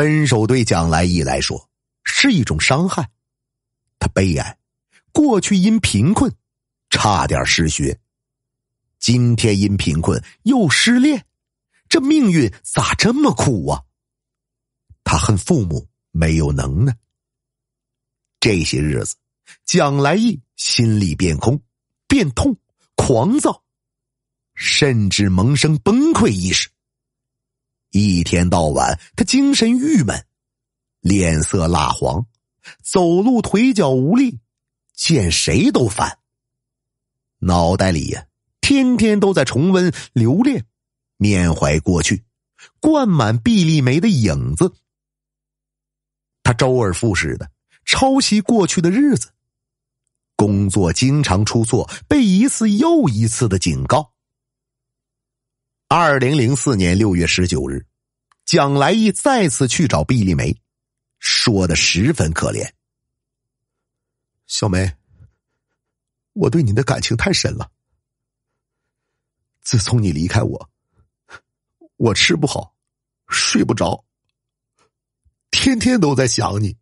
分手对蒋来义来说是一种伤害，他悲哀，过去因贫困差点失学，今天因贫困又失恋，这命运咋这么苦啊？他恨父母没有能耐。这些日子，蒋来义心里变空、变痛、狂躁，甚至萌生崩溃意识。一天到晚，他精神郁闷，脸色蜡黄，走路腿脚无力，见谁都烦。脑袋里呀，天天都在重温、留恋、缅怀过去，灌满毕丽梅的影子。他周而复始的抄袭过去的日子，工作经常出错，被一次又一次的警告。二零零四年六月十九日。蒋来义再次去找毕丽梅，说的十分可怜：“小梅，我对你的感情太深了。自从你离开我，我吃不好，睡不着，天天都在想你，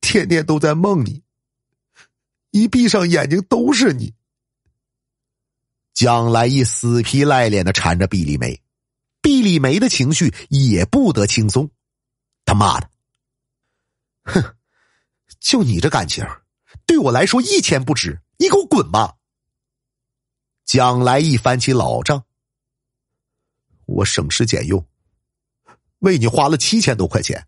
天天都在梦你，一闭上眼睛都是你。”蒋来义死皮赖脸的缠着毕丽梅。毕丽梅的情绪也不得轻松，他妈的！哼，就你这感情，对我来说一钱不值，你给我滚吧！蒋来义翻起老账，我省吃俭用，为你花了七千多块钱，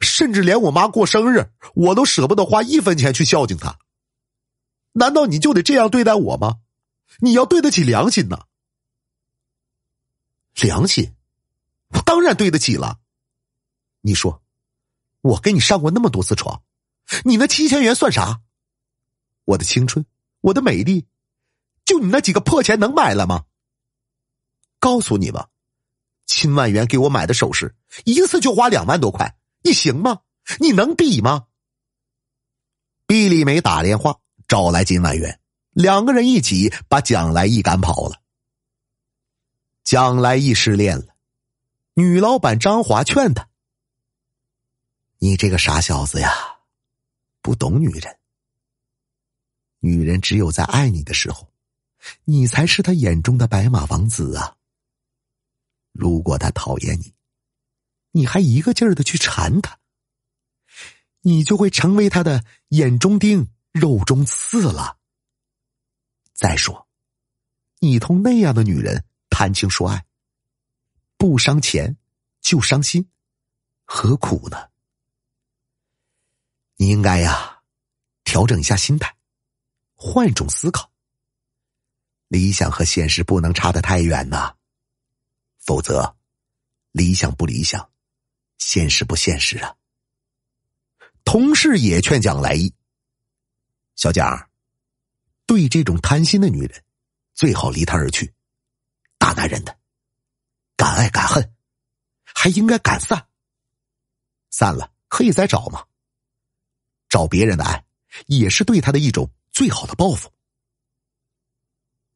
甚至连我妈过生日，我都舍不得花一分钱去孝敬她，难道你就得这样对待我吗？你要对得起良心呢！良心，我当然对得起了。你说，我跟你上过那么多次床，你那七千元算啥？我的青春，我的美丽，就你那几个破钱能买了吗？告诉你吧，秦万元给我买的首饰，一次就花两万多块，你行吗？你能比吗？毕丽梅打电话找来金万元，两个人一起把蒋来义赶跑了。将来一失恋了，女老板张华劝他：“你这个傻小子呀，不懂女人。女人只有在爱你的时候，你才是她眼中的白马王子啊。如果她讨厌你，你还一个劲儿的去缠她，你就会成为她的眼中钉、肉中刺了。再说，你同那样的女人……”谈情说爱，不伤钱就伤心，何苦呢？你应该呀，调整一下心态，换种思考。理想和现实不能差得太远呐，否则，理想不理想，现实不现实啊。同事也劝蒋来意：“小蒋，对这种贪心的女人，最好离她而去。”大男人的，敢爱敢恨，还应该敢散。散了可以再找吗？找别人的爱，也是对他的一种最好的报复。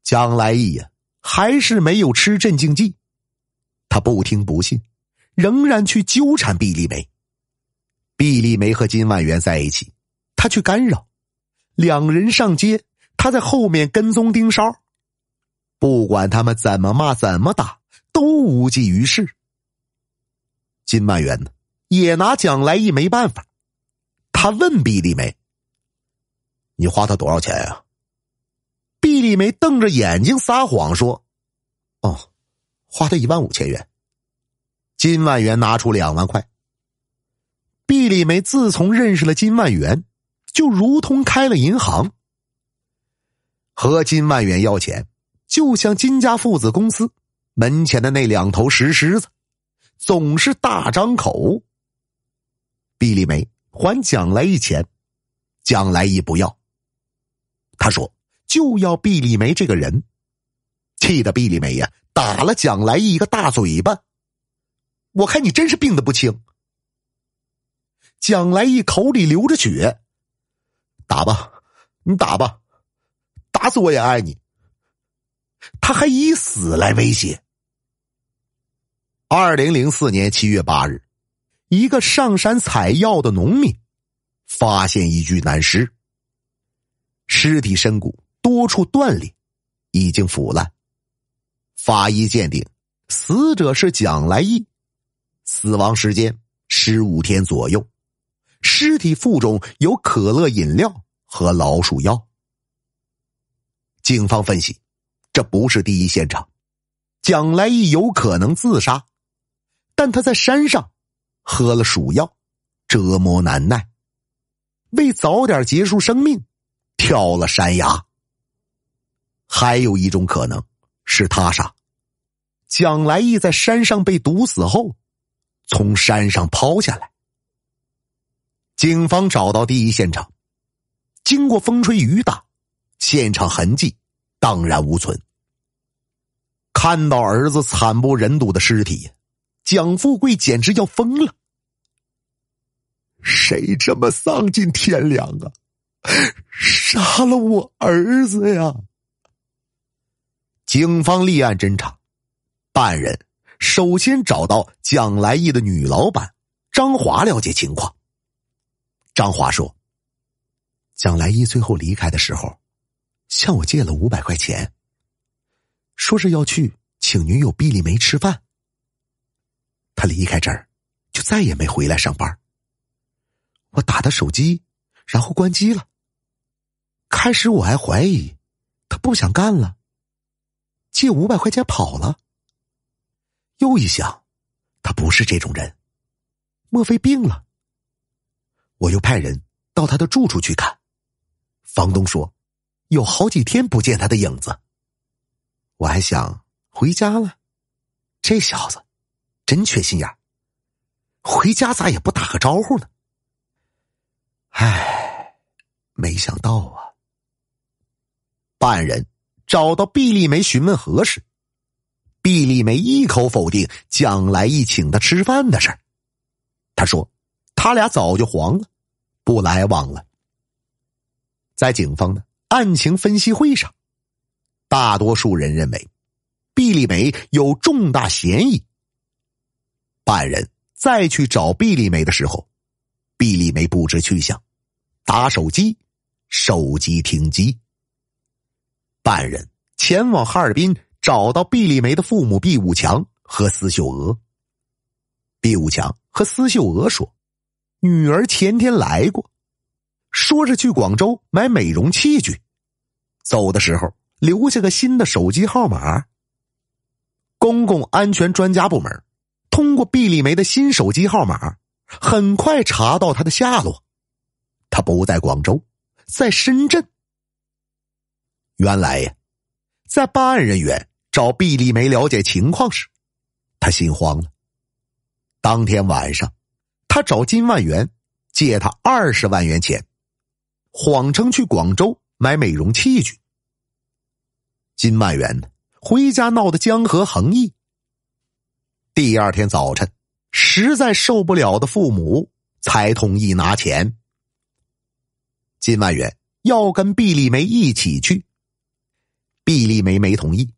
江来义呀，还是没有吃镇静剂，他不听不信，仍然去纠缠毕丽梅。毕丽梅和金万元在一起，他去干扰，两人上街，他在后面跟踪盯梢。不管他们怎么骂、怎么打，都无济于事。金万元呢，也拿蒋来义没办法。他问毕丽梅：“你花他多少钱呀？”毕丽梅瞪着眼睛撒谎说：“哦，花他一万五千元。”金万元拿出两万块。毕丽梅自从认识了金万元，就如同开了银行，和金万元要钱。就像金家父子公司门前的那两头石狮子，总是大张口。毕丽梅还蒋来义钱，蒋来义不要。他说就要毕丽梅这个人，气的毕丽梅呀打了蒋来义一个大嘴巴。我看你真是病的不轻。蒋来一口里流着血，打吧，你打吧，打死我也爱你。他还以死来威胁。二零零四年七月八日，一个上山采药的农民发现一具男尸，尸体身骨多处断裂，已经腐烂。法医鉴定，死者是蒋来义，死亡时间十五天左右，尸体腹中有可乐饮料和老鼠药。警方分析。这不是第一现场，蒋来义有可能自杀，但他在山上喝了鼠药，折磨难耐，为早点结束生命，跳了山崖。还有一种可能是他杀，蒋来义在山上被毒死后，从山上抛下来。警方找到第一现场，经过风吹雨打，现场痕迹。荡然无存。看到儿子惨不忍睹的尸体，蒋富贵简直要疯了。谁这么丧尽天良啊！杀了我儿子呀！警方立案侦查，办案人首先找到蒋来义的女老板张华了解情况。张华说：“蒋来义最后离开的时候。”向我借了五百块钱，说是要去请女友毕丽梅吃饭。他离开这儿，就再也没回来上班。我打他手机，然后关机了。开始我还怀疑他不想干了，借五百块钱跑了。又一想，他不是这种人，莫非病了？我又派人到他的住处去看，房东说。有好几天不见他的影子，我还想回家了。这小子真缺心眼回家咋也不打个招呼呢？唉，没想到啊！半人找到毕丽梅询问何事，毕丽梅一口否定蒋来义请他吃饭的事他说他俩早就黄了，不来往了。在警方呢？案情分析会上，大多数人认为毕丽梅有重大嫌疑。犯人再去找毕丽梅的时候，毕丽梅不知去向，打手机，手机停机。犯人前往哈尔滨找到毕丽梅的父母毕武强和司秀娥。毕武强和司秀娥说：“女儿前天来过。”说是去广州买美容器具，走的时候留下个新的手机号码。公共安全专家部门通过毕丽梅的新手机号码，很快查到她的下落。他不在广州，在深圳。原来呀，在办案人员找毕丽梅了解情况时，他心慌了。当天晚上，他找金万元借他二十万元钱。谎称去广州买美容器具，金万元回家闹得江河横溢。第二天早晨，实在受不了的父母才同意拿钱。金万元要跟毕丽梅一起去，毕丽梅没同意，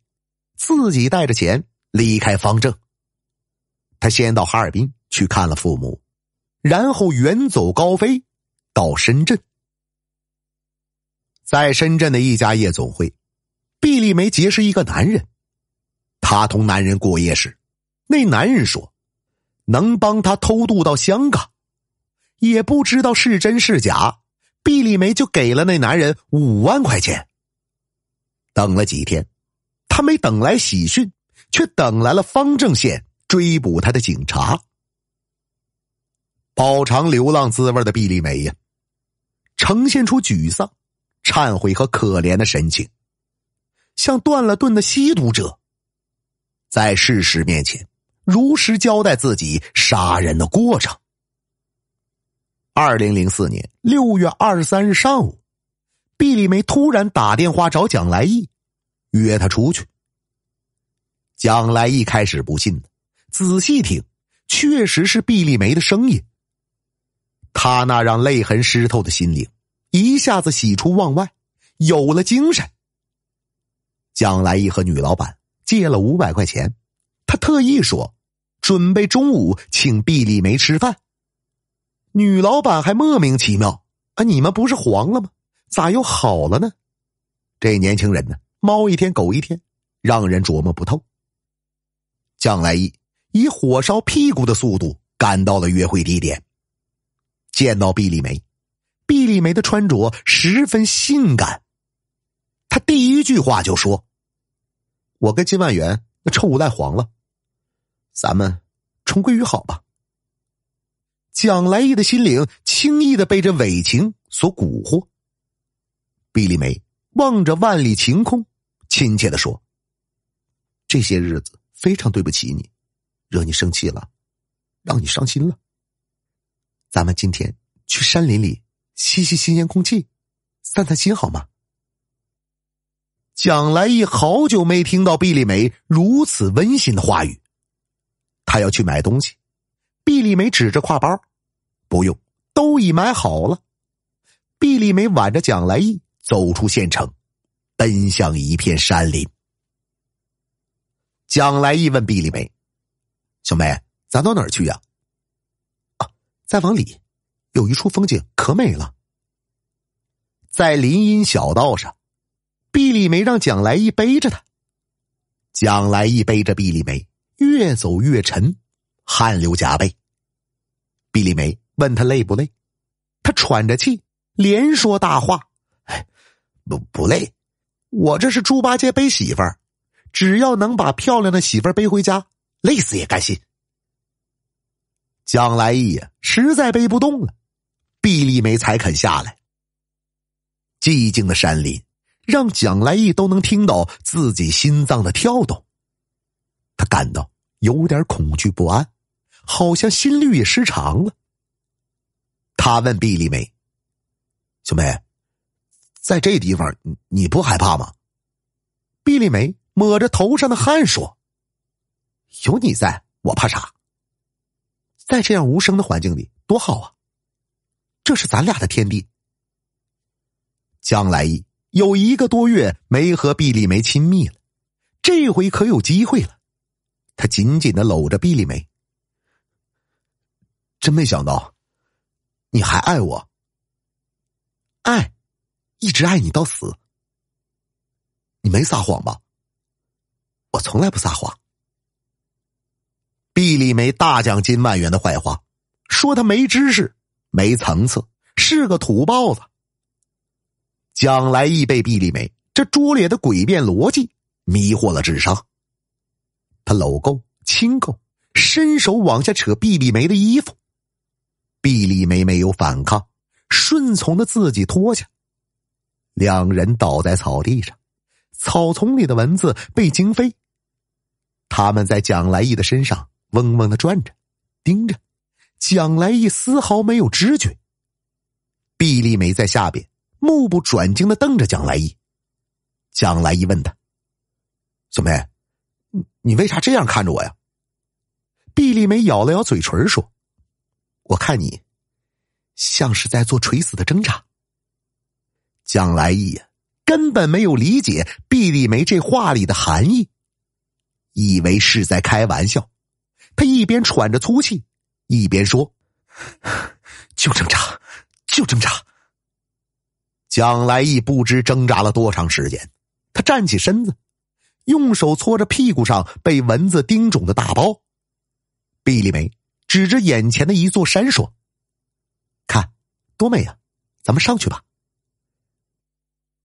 自己带着钱离开方正。他先到哈尔滨去看了父母，然后远走高飞到深圳。在深圳的一家夜总会，毕丽梅结识一个男人。她同男人过夜时，那男人说：“能帮她偷渡到香港。”也不知道是真是假，毕丽梅就给了那男人五万块钱。等了几天，她没等来喜讯，却等来了方正县追捕她的警察。饱尝流浪滋味的毕丽梅呀，呈现出沮丧。忏悔和可怜的神情，像断了顿的吸毒者，在事实面前如实交代自己杀人的过程。二零零四年六月二十三日上午，毕丽梅突然打电话找蒋来义，约他出去。蒋来义开始不信，仔细听，确实是毕丽梅的声音。他那让泪痕湿透的心灵。一下子喜出望外，有了精神。蒋来义和女老板借了五百块钱，他特意说准备中午请毕丽梅吃饭。女老板还莫名其妙啊，你们不是黄了吗？咋又好了呢？这年轻人呢，猫一天狗一天，让人琢磨不透。蒋来义以火烧屁股的速度赶到了约会地点，见到毕丽梅。毕丽梅的穿着十分性感，她第一句话就说：“我跟金万元那臭无赖黄了，咱们重归于好吧。”蒋来义的心灵轻易的被这伪情所蛊惑。毕丽梅望着万里晴空，亲切的说：“这些日子非常对不起你，惹你生气了，让你伤心了。咱们今天去山林里。”吸吸新鲜空气，散散心好吗？蒋来义好久没听到毕丽梅如此温馨的话语。他要去买东西。毕丽梅指着挎包：“不用，都已买好了。”毕丽梅挽着蒋来义走出县城，奔向一片山林。蒋来义问毕丽梅：“小梅，咱到哪儿去呀？”“啊，再往里。”有一处风景可美了，在林荫小道上，毕丽梅让蒋来义背着她。蒋来义背着毕丽梅越走越沉，汗流浃背。毕丽梅问他累不累，他喘着气，连说大话：“哎，不不累，我这是猪八戒背媳妇儿，只要能把漂亮的媳妇儿背回家，累死也甘心。”蒋来义实在背不动了。毕丽梅才肯下来。寂静的山林让蒋来义都能听到自己心脏的跳动，他感到有点恐惧不安，好像心率也失常了。他问毕丽梅：“小梅，在这地方你你不害怕吗？”毕丽梅抹着头上的汗说：“有你在，我怕啥？在这样无声的环境里多好啊！”这是咱俩的天地。将来一有一个多月没和毕丽梅亲密了，这回可有机会了。他紧紧的搂着毕丽梅，真没想到，你还爱我，爱，一直爱你到死。你没撒谎吧？我从来不撒谎。毕丽梅大讲金万元的坏话，说他没知识。没层次，是个土包子。蒋来义被毕立梅这拙劣的诡辩逻辑迷惑了智商，他搂够，亲够，伸手往下扯毕立梅的衣服。毕立梅没有反抗，顺从的自己脱下，两人倒在草地上，草丛里的蚊子被惊飞，他们在蒋来义的身上嗡嗡的转着，盯着。蒋来义丝毫没有知觉。毕丽梅在下边目不转睛的瞪着蒋来义。蒋来义问他：“小梅，你你为啥这样看着我呀？”毕丽梅咬了咬嘴唇说：“我看你像是在做垂死的挣扎。”蒋来义根本没有理解毕丽梅这话里的含义，以为是在开玩笑。他一边喘着粗气。一边说，就挣扎，就挣扎。蒋来义不知挣扎了多长时间，他站起身子，用手搓着屁股上被蚊子叮肿的大包，毕丽梅指着眼前的一座山说：“看，多美呀，咱们上去吧。”